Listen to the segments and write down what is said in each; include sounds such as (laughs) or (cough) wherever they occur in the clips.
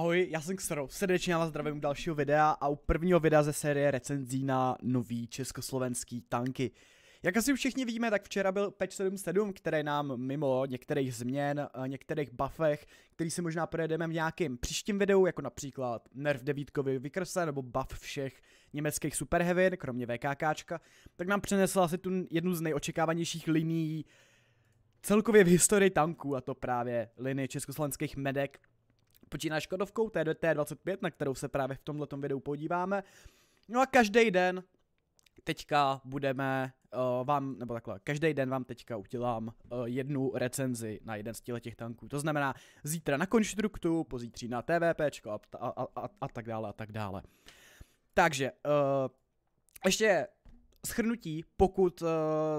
Ahoj, já jsem Xero, srdečně vás zdravím u dalšího videa a u prvního videa ze série recenzí na nový československý tanky. Jak asi všichni víme, tak včera byl patch 77, který nám mimo některých změn, eh, některých buffech, který si možná projedeme v nějakým příštím videu, jako například nerf devítkovi vykrse nebo buff všech německých superhevin, kromě VKKčka, tak nám přinesla asi tu jednu z nejočekávanějších linií celkově v historii tanků, a to právě linie československých medek, Počíná Škodovkou T25, na kterou se právě v tomto videu podíváme. No a každý den teďka budeme uh, vám, nebo takhle, každý den vám teďka udělám uh, jednu recenzi na jeden z těch tanků. To znamená zítra na konstruktu, pozítří na TVP a, a, a, a tak dále a tak dále. Takže, uh, ještě schrnutí, pokud uh,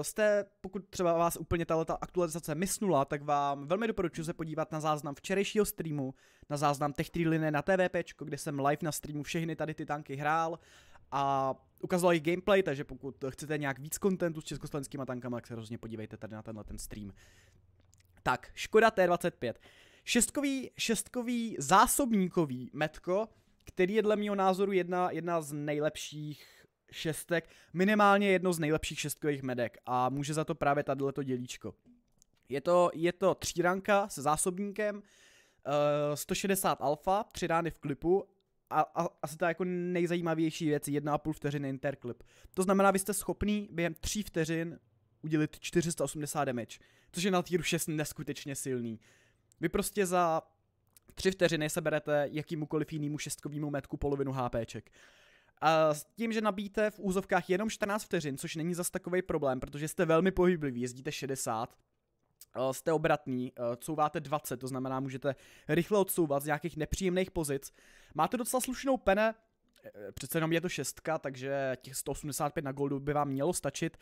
jste, pokud třeba vás úplně ta aktualizace mysnula, tak vám velmi doporučuji se podívat na záznam včerejšího streamu, na záznam Tech Linie na TVP, kde jsem live na streamu všechny tady ty tanky hrál a ukazoval jich gameplay, takže pokud chcete nějak víc kontentu s československýma tankama, tak se hrozně podívejte tady na tenhle ten stream. Tak, Škoda T25. Šestkový, šestkový zásobníkový metko, který je dle mého názoru jedna, jedna z nejlepších šestek, minimálně jedno z nejlepších šestkových medek a může za to právě tato dělíčko. Je to, je to tříranka se zásobníkem, uh, eh, 160 alfa, tři rány v klipu a, a asi ta jako nejzajímavější věc, 1,5 vteřiny interklip. To znamená, vy jste schopný během 3 vteřin udělit 480 damage, což je na týru 6 neskutečně silný. Vy prostě za 3 vteřiny seberete jakýmukoliv jinému šestkovému metku polovinu HPček. A s tím, že nabíte v úzovkách jenom 14 vteřin, což není zas takový problém, protože jste velmi pohybliví, jezdíte 60, eh, jste obratní, eh, couváte 20, to znamená, můžete rychle odsouvat z nějakých nepříjemných pozic. Máte docela slušnou pene, eh, přece jenom je to šestka, takže těch 185 na goldu by vám mělo stačit.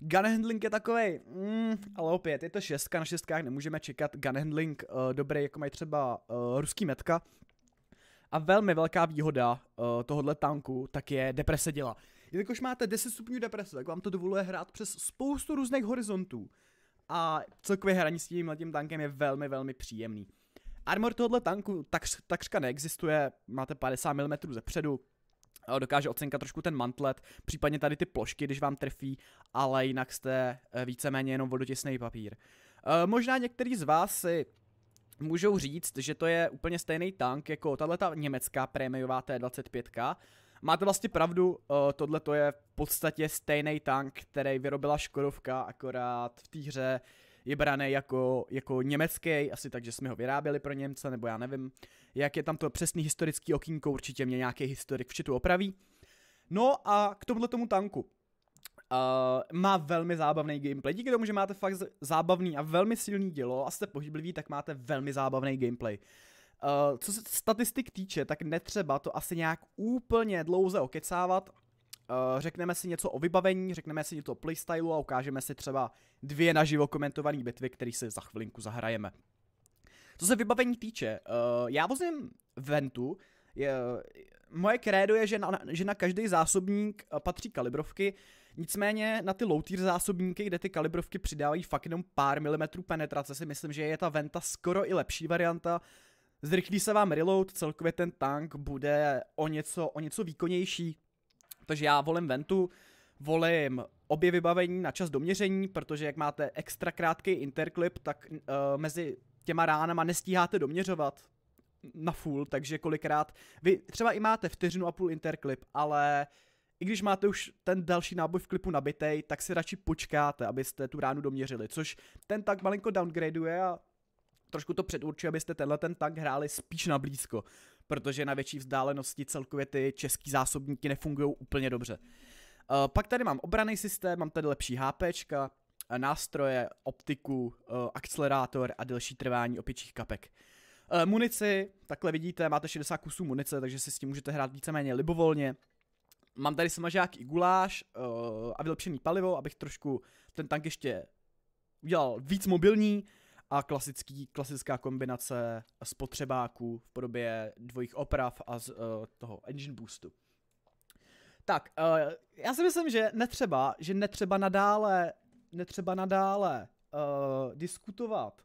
Gun handling je takový, mm, ale opět, je to šestka, na šestkách nemůžeme čekat gun handling uh, dobrý, jako mají třeba uh, ruský metka, a velmi velká výhoda uh, tohohle tanku tak je deprese děla. Jelikož máte 10 stupňů deprese, tak vám to dovoluje hrát přes spoustu různých horizontů. A celkově hraní s tím tím tankem je velmi, velmi příjemný. Armor tohohle tanku takř, takřka neexistuje, máte 50 mm ze předu, dokáže ocenka trošku ten mantlet, případně tady ty plošky, když vám trefí, ale jinak jste eh, víceméně jenom vodotěsný papír. Eh, možná některý z vás si můžou říct, že to je úplně stejný tank jako tahle německá prémiová T25. Máte vlastně pravdu, eh, tohle to je v podstatě stejný tank, který vyrobila Škodovka, akorát v té hře je braný jako, jako německý, asi tak, že jsme ho vyráběli pro Němce, nebo já nevím, jak je tam to přesný historický okýnko, určitě mě nějaký historik vše tu opraví. No a k tomuhle tomu tanku. Uh, má velmi zábavný gameplay. Díky tomu, že máte fakt zábavný a velmi silný dělo a jste pohybliví, tak máte velmi zábavný gameplay. Uh, co se statistik týče, tak netřeba to asi nějak úplně dlouze okecávat. Uh, řekneme si něco o vybavení, řekneme si něco o playstylu a ukážeme si třeba dvě naživo komentované bitvy, které si za chvilinku zahrajeme. Co se vybavení týče, uh, já vozím Ventu, je, moje krédo je, že na, že na každý zásobník uh, patří kalibrovky, Nicméně na ty low tier zásobníky, kde ty kalibrovky přidávají fakt jenom pár milimetrů penetrace, si myslím, že je ta Venta skoro i lepší varianta. Zrychlí se vám reload, celkově ten tank bude o něco, o něco výkonnější. Takže já volím Ventu, volím obě vybavení na čas doměření, protože jak máte extra krátký interklip, tak uh, mezi těma ránama nestíháte doměřovat na full, takže kolikrát vy třeba i máte vteřinu a půl interklip, ale uh, i když máte už ten další náboj v klipu nabitej, tak si radši počkáte, abyste tu ránu doměřili, což ten tak malinko downgradeuje a trošku to předurčuje, abyste tenhle ten tank hráli spíš na blízko, protože na větší vzdálenosti celkově ty český zásobníky nefungují úplně dobře. Uh, pak tady mám obraný systém, mám tady lepší HP, eh, nástroje, optiku, uh, akcelerátor a delší trvání opěčích kapek. Uh, munici, takhle vidíte, máte 60 kusů munice, takže si s tím můžete hrát víceméně libovolně. Mám tady smažák i guláš uh, a vylepšený palivo, abych trošku ten tank ještě udělal víc mobilní a klasický, klasická kombinace spotřebáků v podobě dvojích oprav a z, uh, toho engine boostu. Tak, uh, já si myslím, že netřeba, že netřeba nadále, netřeba nadále uh, diskutovat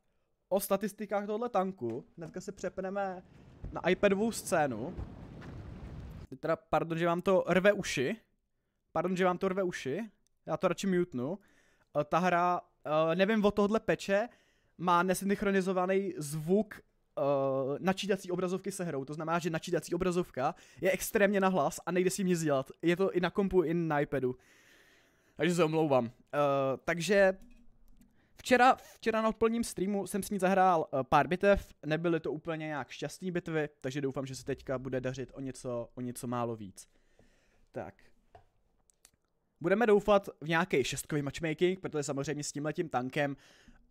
o statistikách tohle tanku. Dneska se přepneme na iPadovou scénu, teda pardon, že vám to rve uši, pardon, že vám to rve uši, já to radši mutnu, eh, ta hra, eh, nevím o tohle peče, má nesynchronizovaný zvuk eh, načítací obrazovky se hrou. To znamená, že načítací obrazovka je extrémně nahlas a nejde si ním nic dělat. Je to i na kompu, i na iPadu. Takže se omlouvám. Uh, takže Včera, včera na odpoledním streamu jsem s ní zahrál eh, pár bitev, nebyly to úplně nějak šťastné bitvy, takže doufám, že se teďka bude dařit o něco, o něco málo víc. Tak. Budeme doufat v nějaký šestkový matchmaking, protože samozřejmě s tímhletím tankem,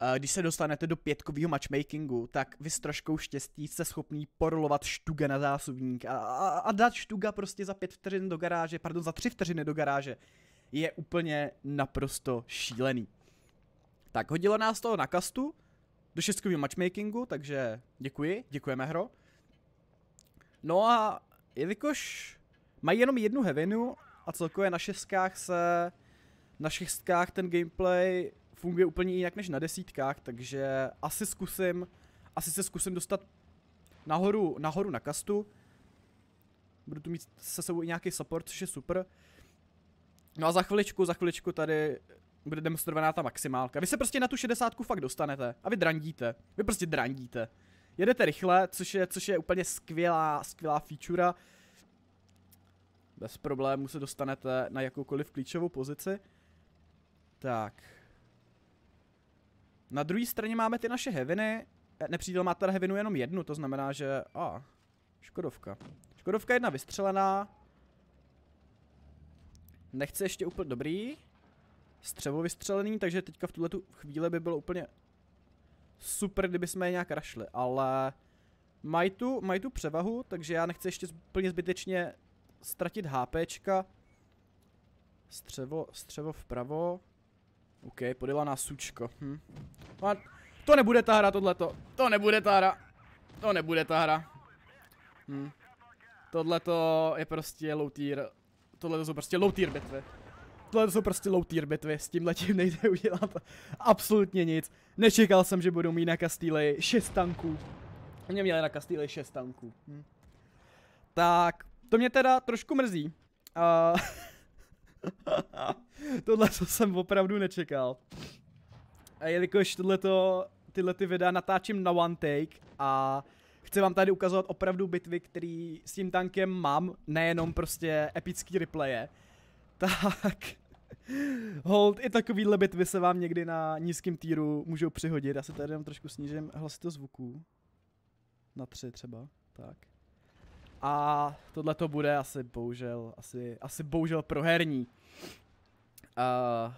eh, když se dostanete do pětkového matchmakingu, tak vy s troškou štěstí jste schopný porolovat štuga na zásobník a, a, a dát štuga prostě za pět vteřin do garáže, pardon, za tři vteřiny do garáže je úplně naprosto šílený. Tak, hodilo nás to na kastu, do šestkového matchmakingu, takže děkuji, děkujeme hro. No a jelikož mají jenom jednu heavinu a celkově na šestkách se, na šestkách ten gameplay funguje úplně jinak než na desítkách, takže asi zkusím, asi se zkusím dostat nahoru, nahoru na kastu. Budu tu mít se sebou i nějaký support, což je super. No a za chviličku, za chviličku tady bude demonstrovaná ta maximálka. Vy se prostě na tu 60 fakt dostanete. A vy drandíte. Vy prostě drandíte. Jedete rychle, což je, což je úplně skvělá, skvělá feature. Bez problémů se dostanete na jakoukoliv klíčovou pozici. Tak. Na druhé straně máme ty naše heviny. Eh, nepřítel má tady hevinu jenom jednu, to znamená, že... A, škodovka. Škodovka jedna vystřelená. Nechce ještě úplně dobrý střevo vystřelený, takže teďka v tuhle chvíli by bylo úplně super, kdyby jsme je nějak rašli, ale mají tu, mají tu převahu, takže já nechci ještě úplně zbytečně ztratit HPčka. Střevo, střevo vpravo. OK, podila nás sučko. Hm. No to nebude ta hra tohleto. To nebude ta hra. To nebude ta hra. Hm. Tohleto je prostě low tier. Tohleto jsou prostě low tier bitvy tohle jsou prostě low tier bitvy, s tím letím nejde udělat absolutně nic. Nečekal jsem, že budou mít na Castile 6 tanků. Oni měli na Castile 6 tanků. Hm. Tak, to mě teda trošku mrzí. Uh, (laughs) tohle to jsem opravdu nečekal. A jelikož tohleto, tyhle ty videa natáčím na one take a chci vám tady ukazovat opravdu bitvy, který s tím tankem mám, nejenom prostě epický replaye, tak. Hold, i takovýhle bitvy se vám někdy na nízkém týru můžou přihodit. Já se tady jenom trošku snížím hlasitost zvuků. Na tři třeba, tak. A tohle to bude asi bohužel, asi, asi bohužel proherní. Uh,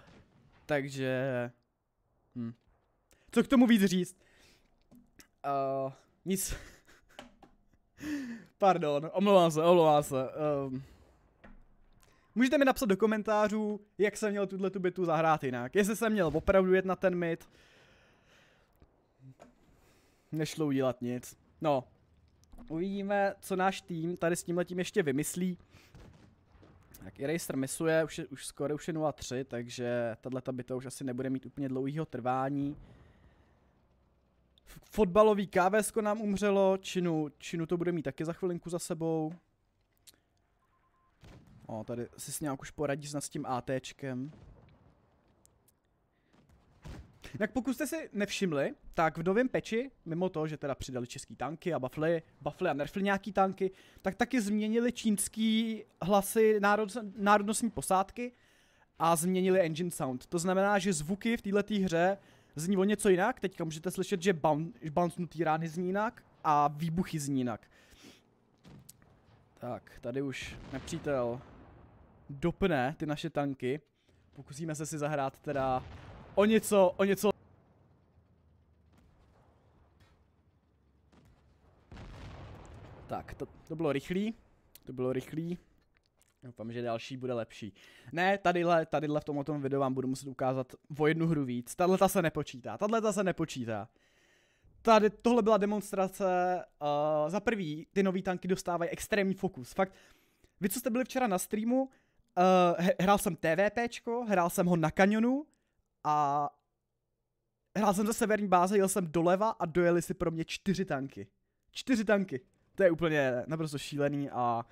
takže... Hm. Co k tomu víc říct? Uh, nic. (laughs) Pardon, omlouvám se, omlouvám se. Um, Můžete mi napsat do komentářů, jak jsem měl tuto tu bitu zahrát jinak. Jestli jsem měl opravdu jet na ten mid. Nešlo udělat nic. No. Uvidíme, co náš tým tady s tímhletím ještě vymyslí. Tak Eraser misuje, už, už skoro už je 0-3, takže tato bita už asi nebude mít úplně dlouhého trvání. Fotbalový KVS nám umřelo, Činu, Činu to bude mít taky za chvilinku za sebou. O, tady si s nějak už poradí s tím ATčkem. Jak pokud jste si nevšimli, tak v novém peči, mimo to, že teda přidali český tanky a buffly, buffly a nerfly, nějaký tanky, tak taky změnili čínský hlasy národ, národnostní posádky a změnili engine sound. To znamená, že zvuky v této hře zní o něco jinak, teďka můžete slyšet, že bouncenutý rány zní jinak a výbuchy zní jinak. Tak, tady už nepřítel dopne ty naše tanky. Pokusíme se si zahrát teda o něco, o něco Tak, to, to bylo rychlý. To bylo rychlý. Doufám, že další bude lepší. Ne, tadyhle, tadyhle v tomto videu vám budu muset ukázat o jednu hru víc. Tahle ta se nepočítá, tahle ta se nepočítá. Tady, tohle byla demonstrace, uh, za prvý, ty nový tanky dostávají extrémní fokus. Fakt, vy co jste byli včera na streamu, Uh, hrál jsem TVPčko, hrál jsem ho na kanionu a hrál jsem ze severní báze, jel jsem doleva a dojeli si pro mě čtyři tanky. Čtyři tanky. To je úplně naprosto šílený a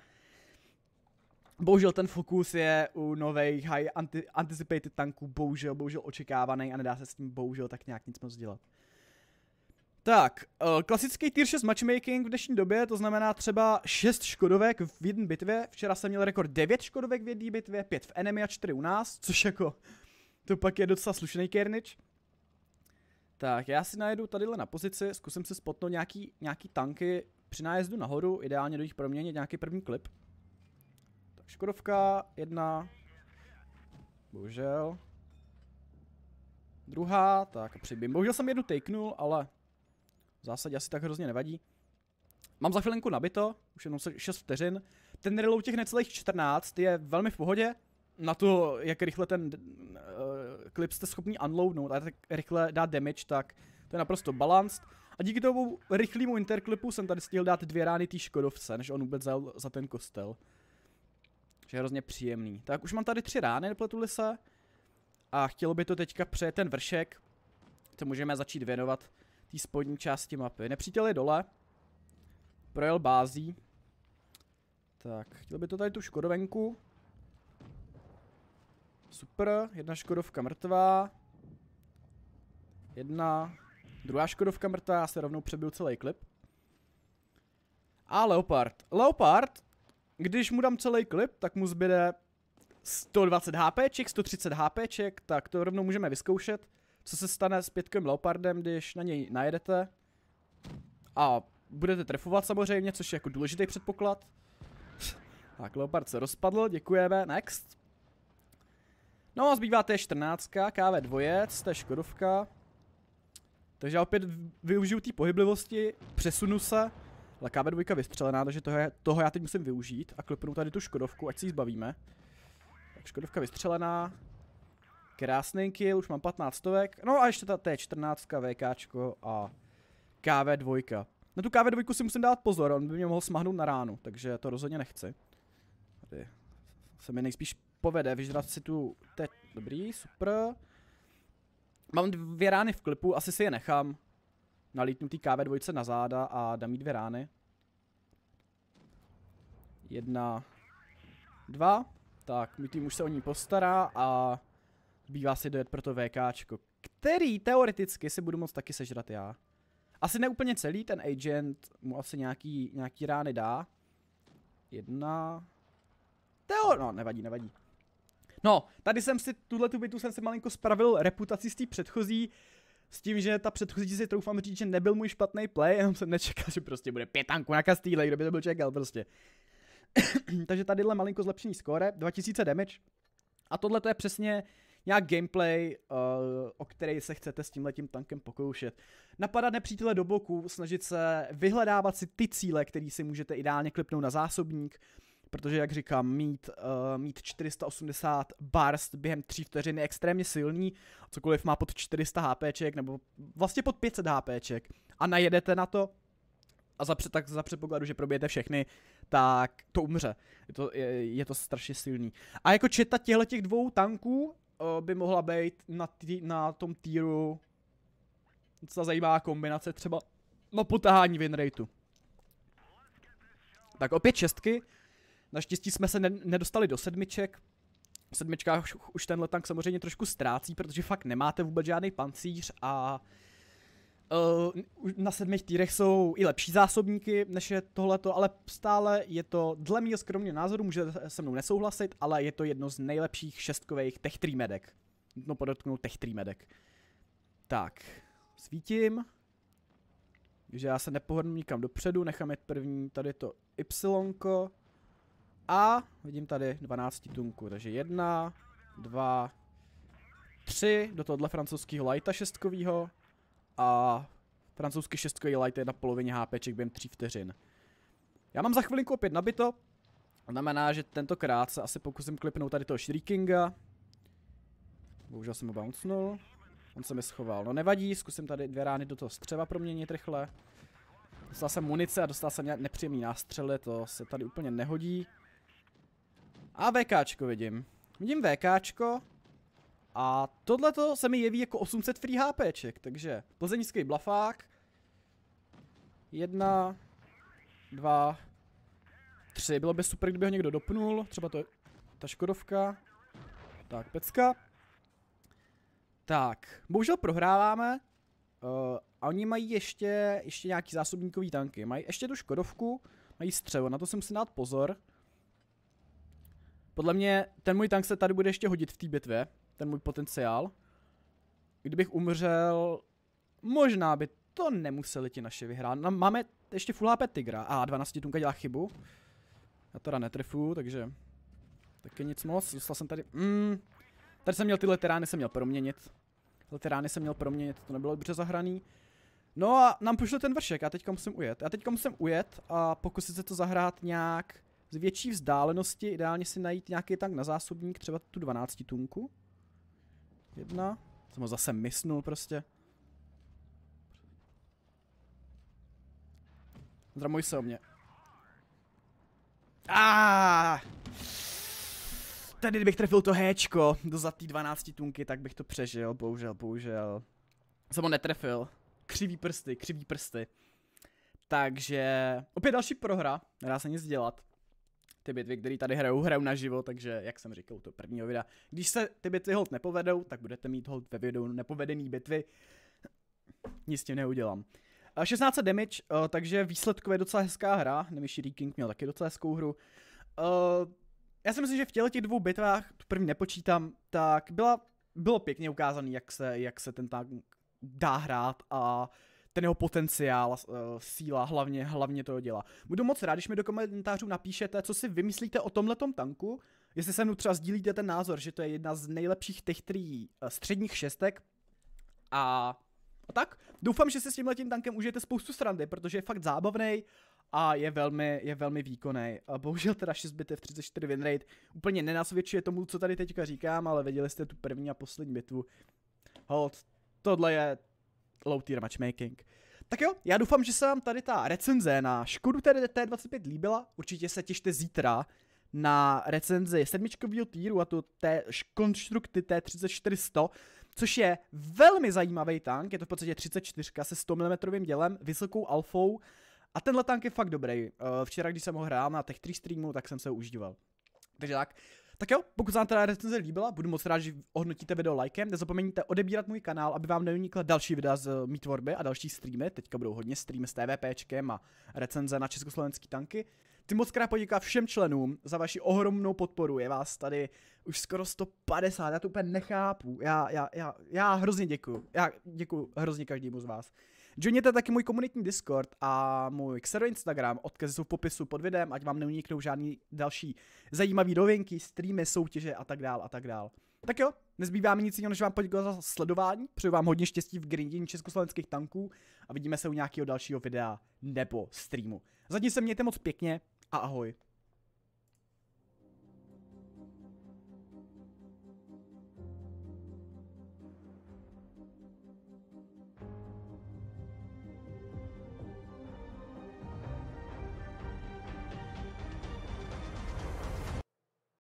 bohužel ten fokus je u nových high anti- anticipated tanků bohužel, bohužel očekávaný a nedá se s tím bohužel tak nějak nic moc dělat. Tak, eh, klasický tier 6 matchmaking v dnešní době, to znamená třeba 6 škodovek v jedné bitvě. Včera jsem měl rekord 9 škodovek v jedné bitvě, 5 v enemy a 4 u nás, což jako, to pak je docela slušný kernič. Tak, já si najedu tadyhle na pozici, zkusím si spotnout nějaký, nějaký tanky při nájezdu nahoru, ideálně do nich proměnit nějaký první klip. Tak, škodovka, jedna, bohužel, druhá, tak přibím. Bohužel jsem jednu takenul, ale v zásadě asi tak hrozně nevadí. Mám za chvilinku nabito, už jenom 6 vteřin. Ten reload těch necelých 14 je velmi v pohodě. Na to, jak rychle ten uh, klip jste schopni unloadnout a tak rychle dát damage, tak to je naprosto balanced. A díky tomu rychlému interklipu jsem tady stihl dát dvě rány té Škodovce, než on vůbec zajel za ten kostel. Že je hrozně příjemný. Tak už mám tady tři rány, nepletuli se. A chtělo by to teďka přejet ten vršek. To můžeme začít věnovat té spodní části mapy. Nepřítel je dole. Projel bází. Tak, chtěl by to tady tu škodovenku. Super, jedna škodovka mrtvá. Jedna, druhá škodovka mrtvá, já se rovnou přebiju celý klip. A Leopard. Leopard, když mu dám celý klip, tak mu zbyde 120 HPček, 130 HPček, tak to rovnou můžeme vyzkoušet co se stane s pětkovým leopardem, když na něj najedete a budete trefovat samozřejmě, což je jako důležitý předpoklad. Tak, leopard se rozpadl, děkujeme, next. No a zbývá je 14, kv dvojec, to je Škodovka. Takže já opět využiju té pohyblivosti, přesunu se, ale kv dvojka vystřelená, takže toho, je, toho já teď musím využít a klipnu tady tu Škodovku, ať si ji zbavíme. Tak Škodovka vystřelená, Krásný kill, už mám 15 stovek. No a ještě ta T14, VKčko a KV2. Na tu KV2 si musím dát pozor, on by mě mohl smahnout na ránu, takže to rozhodně nechci. Tady se mi nejspíš povede vyžrat si tu T, Dobrý, super. Mám dvě rány v klipu, asi si je nechám. Nalítnu ty KV2 na záda a dám jí dvě rány. Jedna, dva. Tak, můj tým už se o ní postará a zbývá si dojet pro to VKčko, který teoreticky si budu moc taky sežrat já. Asi neúplně celý, ten agent mu asi nějaký, nějaký rány dá. Jedna... Teo... No, nevadí, nevadí. No, tady jsem si, tuhle tu bytu jsem si malinko spravil reputaci z té předchozí, s tím, že ta předchozí si troufám říct, že nebyl můj špatný play, jenom jsem nečekal, (laughs) že prostě bude pětanku na kastýle, kdo by to byl čekal prostě. (coughs) Takže tadyhle malinko zlepšení skóre, 2000 damage. A tohle to je přesně nějak gameplay, uh, o který se chcete s tímhletím tankem pokoušet. Napadat nepřítele do boku, snažit se vyhledávat si ty cíle, které si můžete ideálně klipnout na zásobník, protože, jak říkám, mít, uh, mít 480 barst během 3 vteřiny je extrémně silný, cokoliv má pod 400 HPček, nebo vlastně pod 500 HPček a najedete na to, a za, tak za předpokladu, že probijete všechny, tak to umře. Je to, je, je to strašně silný. A jako četa těchto těch dvou tanků uh, by mohla být na, tý, na tom týru docela zajímavá kombinace třeba na potahání winrateu. Tak opět šestky. Naštěstí jsme se ne nedostali do sedmiček. V sedmičkách už tenhle tank samozřejmě trošku ztrácí, protože fakt nemáte vůbec žádný pancíř a Uh, na sedmých týrech jsou i lepší zásobníky než je tohleto, ale stále je to, dle mého skromného názoru, můžete se mnou nesouhlasit, ale je to jedno z nejlepších šestkových tech medek. No podotknu tech medek. Tak, svítím. Takže já se nepohodnu nikam dopředu, nechám jet první, tady to Y. A vidím tady 12 tunku, takže jedna, dva, tři do tohohle francouzského lajta šestkového a francouzský šestkový light je na polovině HPček během 3 vteřin. Já mám za chvilinku opět nabito, znamená, že tentokrát se asi pokusím klipnout tady toho Shriekinga. Bohužel jsem ho bouncnul. On se mi schoval. No nevadí, zkusím tady dvě rány do toho střeva proměnit rychle. Dostal jsem munice a dostal jsem nepříjemný nástřely, to se tady úplně nehodí. A VKčko vidím. Vidím VKčko. A tohle se mi jeví jako 800 free HPček, takže plzeňský blafák. Jedna, dva, tři. Bylo by super, kdyby ho někdo dopnul, třeba to je ta Škodovka. Tak, pecka. Tak, bohužel prohráváme. Uh, a oni mají ještě, ještě nějaký zásobníkový tanky. Mají ještě tu Škodovku, mají střevo, na to si musím dát pozor. Podle mě ten můj tank se tady bude ještě hodit v té bitvě, ten můj potenciál. Kdybych umřel, možná by to nemuseli ti naše vyhrát. No, máme ještě full HP Tigra a 12 tunka dělá chybu. Já teda netrefu, takže taky nic moc. Zůstal jsem tady, mm, tady jsem měl tyhle terány, jsem měl proměnit. Tyhle terány jsem měl proměnit, to nebylo dobře zahraný. No a nám pošle ten vršek, já teďka musím ujet. Já teďka musím ujet a pokusit se to zahrát nějak z větší vzdálenosti, ideálně si najít nějaký tank na zásobník, třeba tu 12 tunku. Jedna. Jsem ho zase misnul prostě. Zdramuj se o mě. Ah! Tady kdybych trefil to héčko do za 12 tunky, tak bych to přežil, bohužel, bohužel. Jsem ho netrefil. Křivý prsty, křivý prsty. Takže opět další prohra, nedá se nic dělat ty bitvy, které tady hrajou, hrajou na živo, takže jak jsem říkal to prvního videa, když se ty bitvy hold nepovedou, tak budete mít hold ve videu nepovedený bitvy. Nic s tím neudělám. 16 eh, damage, eh, takže výsledkově docela hezká hra, Nemishi Reeking měl taky docela hezkou hru. Eh, já si myslím, že v těle těch dvou bitvách, tu první nepočítám, tak byla, bylo pěkně ukázaný, jak se, jak se ten tank dá hrát a uh, ten jeho potenciál, eh, síla, hlavně, hlavně toho dělá. Budu moc rád, když mi do komentářů napíšete, co si vymyslíte o tomhletom tanku, jestli se mnou třeba sdílíte ten názor, že to je jedna z nejlepších těch tří eh, středních šestek a, a tak. Doufám, že si s tímhletím tankem užijete spoustu srandy, protože je fakt zábavný a je velmi, je velmi výkonný. Bohužel teda 6 bitev 34 winrate úplně nenasvědčuje tomu, co tady teďka říkám, ale viděli jste tu první a poslední bitvu. Hold, tohle je, low tier matchmaking. Tak jo, já doufám, že se vám tady ta recenze na Škodu T25 líbila. Určitě se těšte zítra na recenzi sedmičkového týru a to té konstrukty T3400, což je velmi zajímavý tank, je to v podstatě 34 se 100 mm dělem, vysokou alfou a tenhle tank je fakt dobrý. Eh, včera, když jsem ho hrál na těch 3 streamu, tak jsem se ho užíval. Takže tak, tak jo, pokud se vám teda recenze líbila, budu moc rád, že ohodnotíte video lajkem. Nezapomeňte odebírat můj kanál, aby vám neunikla další videa z eh, mý tvorby a další streamy. Teďka budou hodně streamy s TVPčkem a recenze na československé tanky. Ty moc krát poděká všem členům za vaši ohromnou podporu. Je vás tady už skoro 150, já to úplně nechápu. Já, já, já, já hrozně děkuju. Já děkuju hrozně každému z vás. Joiněte taky můj komunitní Discord a můj Xero Instagram, odkazy jsou v popisu pod videem, ať vám neuniknou žádný další zajímavý novinky, streamy, soutěže a tak dál a tak dál. Tak jo, nezbývá mi nic jiného, než vám poděkovat za sledování, přeju vám hodně štěstí v grindění československých tanků a vidíme se u nějakého dalšího videa nebo streamu. Zatím se mějte moc pěkně a ahoj.